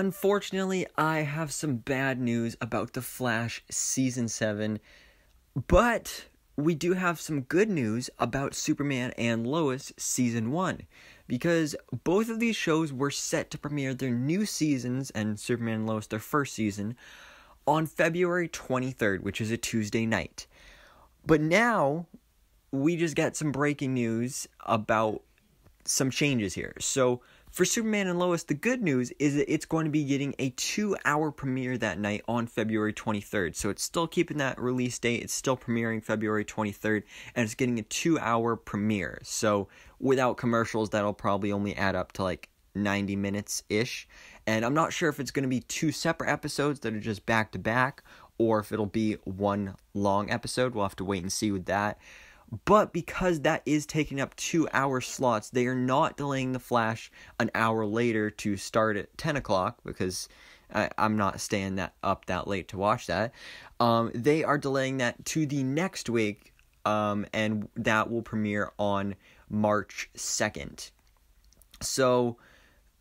Unfortunately, I have some bad news about The Flash Season 7, but we do have some good news about Superman and Lois Season 1, because both of these shows were set to premiere their new seasons, and Superman and Lois their first season, on February 23rd, which is a Tuesday night. But now, we just got some breaking news about some changes here. So, for Superman and Lois, the good news is that it's going to be getting a two hour premiere that night on February 23rd. So it's still keeping that release date, it's still premiering February 23rd, and it's getting a two hour premiere. So without commercials, that'll probably only add up to like 90 minutes ish. And I'm not sure if it's going to be two separate episodes that are just back to back or if it'll be one long episode. We'll have to wait and see with that. But because that is taking up two hour slots, they are not delaying the Flash an hour later to start at 10 o'clock because I, am not staying that up that late to watch that. Um, they are delaying that to the next week, um, and that will premiere on March 2nd. So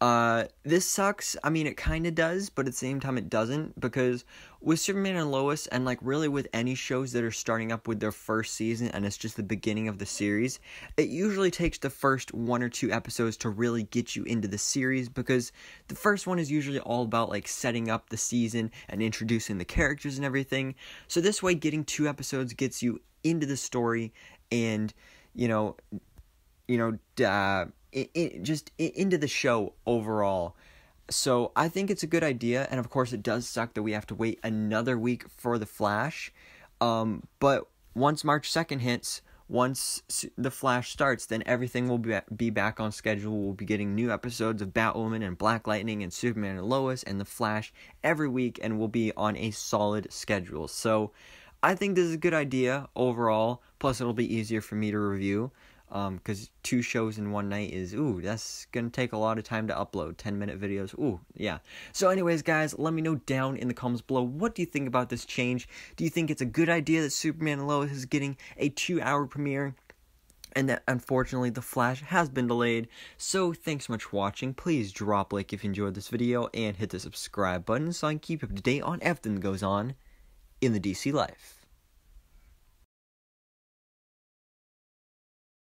uh, this sucks. I mean, it kind of does, but at the same time, it doesn't because with Superman and Lois, and like really with any shows that are starting up with their first season and it's just the beginning of the series, it usually takes the first one or two episodes to really get you into the series because the first one is usually all about like setting up the season and introducing the characters and everything. So, this way, getting two episodes gets you into the story and, you know, you know, uh, it, it just into the show overall. So I think it's a good idea, and of course it does suck that we have to wait another week for the Flash. Um, but once March second hits, once the Flash starts, then everything will be, be back on schedule. We'll be getting new episodes of Batwoman and Black Lightning and Superman and Lois and the Flash every week, and we'll be on a solid schedule. So I think this is a good idea overall. Plus, it'll be easier for me to review because um, two shows in one night is ooh that's gonna take a lot of time to upload 10 minute videos ooh yeah so anyways guys let me know down in the comments below what do you think about this change do you think it's a good idea that superman and lois is getting a two hour premiere and that unfortunately the flash has been delayed so thanks so much for watching please drop a like if you enjoyed this video and hit the subscribe button so i can keep up to date on everything that goes on in the dc life